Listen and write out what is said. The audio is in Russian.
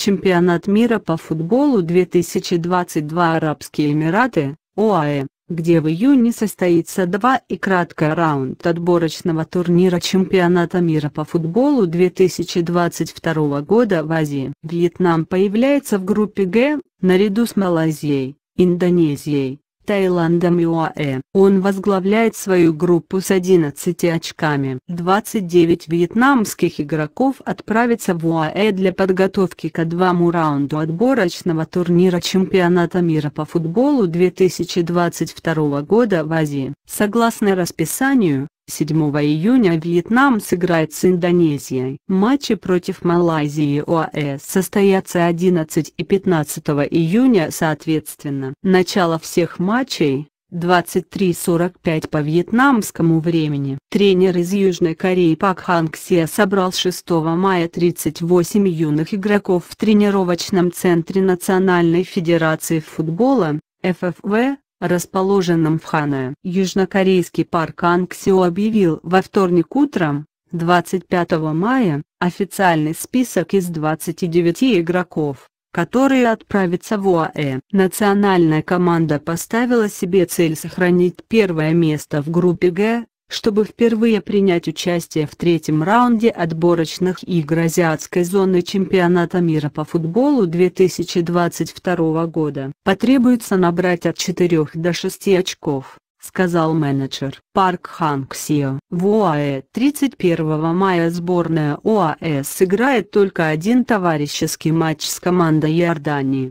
Чемпионат мира по футболу 2022 Арабские Эмираты, ОАЭ, где в июне состоится два и краткий раунд отборочного турнира Чемпионата мира по футболу 2022 года в Азии. Вьетнам появляется в группе Г, наряду с Малайзией, Индонезией, Таиландом ЮАЭ. Он возглавляет свою группу с 11 очками. 29 вьетнамских игроков отправятся в УАЭ для подготовки к одному раунду отборочного турнира Чемпионата мира по футболу 2022 года в Азии. Согласно расписанию, 7 июня Вьетнам сыграет с Индонезией. Матчи против Малайзии и ОАЭ состоятся 11 и 15 июня соответственно. Начало всех матчей 23.45 по вьетнамскому времени. Тренер из Южной Кореи Пак Ханг Се собрал 6 мая 38 юных игроков в тренировочном центре Национальной Федерации футбола, ФФВ, расположенном в Ханое, Южнокорейский парк Анксио объявил во вторник утром, 25 мая, официальный список из 29 игроков, которые отправятся в ОАЭ. Национальная команда поставила себе цель сохранить первое место в группе Г, чтобы впервые принять участие в третьем раунде отборочных игр азиатской зоны чемпионата мира по футболу 2022 года. Потребуется набрать от 4 до 6 очков, сказал менеджер. Парк Ханг Сио. В ОАЭ 31 мая сборная ОАЭ сыграет только один товарищеский матч с командой Иордании.